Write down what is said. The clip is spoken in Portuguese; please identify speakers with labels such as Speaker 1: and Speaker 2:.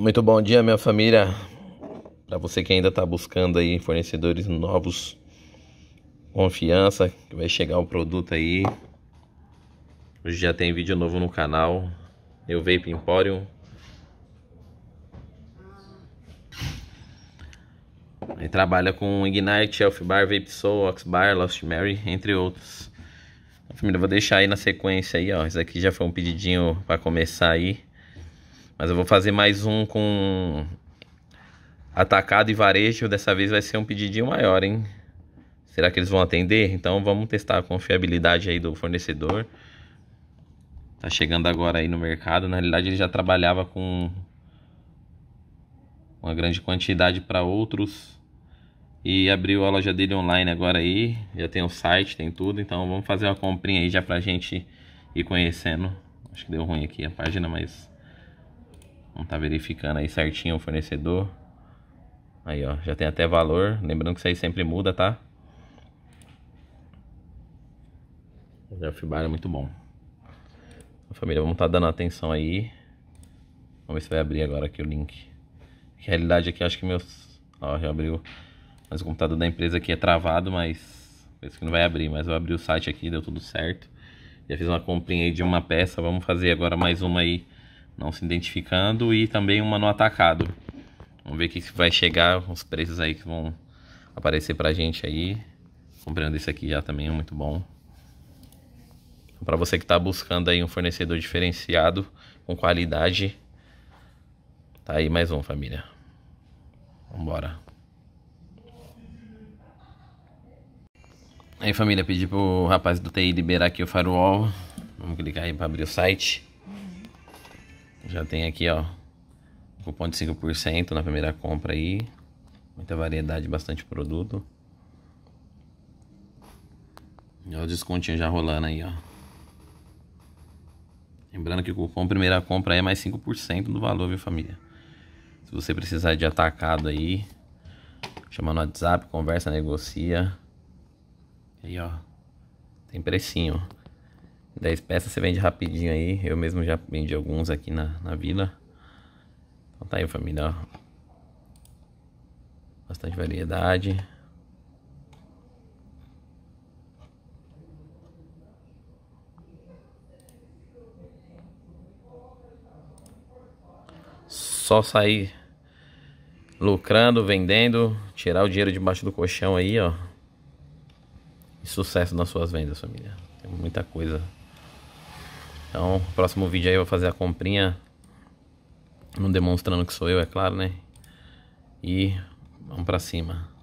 Speaker 1: Muito bom dia, minha família. Para você que ainda está buscando aí fornecedores novos, confiança que vai chegar o produto aí. Hoje já tem vídeo novo no canal. Eu Vape Emporium. Ele trabalha com Ignite, Elf Bar, Vape Soul, Ox Bar, Lost Mary, entre outros. Família, vou deixar aí na sequência aí, ó. Isso aqui já foi um pedidinho para começar aí. Mas eu vou fazer mais um com atacado e varejo. Dessa vez vai ser um pedidinho maior, hein? Será que eles vão atender? Então vamos testar a confiabilidade aí do fornecedor. Tá chegando agora aí no mercado. Na realidade ele já trabalhava com uma grande quantidade para outros e abriu a loja dele online agora aí. Já tem o site, tem tudo. Então vamos fazer uma comprinha aí já pra gente ir conhecendo. Acho que deu ruim aqui a página, mas Vamos tá verificando aí certinho o fornecedor. Aí, ó, já tem até valor. Lembrando que isso aí sempre muda, tá? É, o Elfibar é muito bom. família, vamos estar tá dando atenção aí. Vamos ver se vai abrir agora aqui o link. Na realidade aqui, acho que meus... Ó, já abriu. Mas o computador da empresa aqui é travado, mas... Penso que não vai abrir, mas eu abri o site aqui, deu tudo certo. Já fiz uma comprinha aí de uma peça, vamos fazer agora mais uma aí não se identificando e também uma no atacado. Vamos ver o que vai chegar, os preços aí que vão aparecer pra gente aí. Comprando esse aqui já também é muito bom. Para você que está buscando aí um fornecedor diferenciado, com qualidade, tá aí mais um, família. Vambora. Aí, família, pedi pro rapaz do TI liberar aqui o farol. Vamos clicar aí para abrir o site. Já tem aqui, ó, cupom de 5% na primeira compra aí. Muita variedade, bastante produto. E ó, o descontinho já rolando aí, ó. Lembrando que o cupom primeira compra é mais 5% do valor, viu, família? Se você precisar de atacado aí, chama no WhatsApp, conversa, negocia. Aí, ó, tem precinho, ó. 10 peças você vende rapidinho aí. Eu mesmo já vendi alguns aqui na, na vila. Então tá aí, família. Bastante variedade. Só sair lucrando, vendendo, tirar o dinheiro debaixo do colchão aí, ó. E sucesso nas suas vendas, família. Tem muita coisa então, próximo vídeo aí eu vou fazer a comprinha. Não demonstrando que sou eu, é claro, né? E vamos pra cima.